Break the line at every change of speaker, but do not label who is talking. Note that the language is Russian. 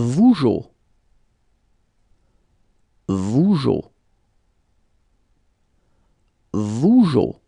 Вужо. Вужо. Вужо.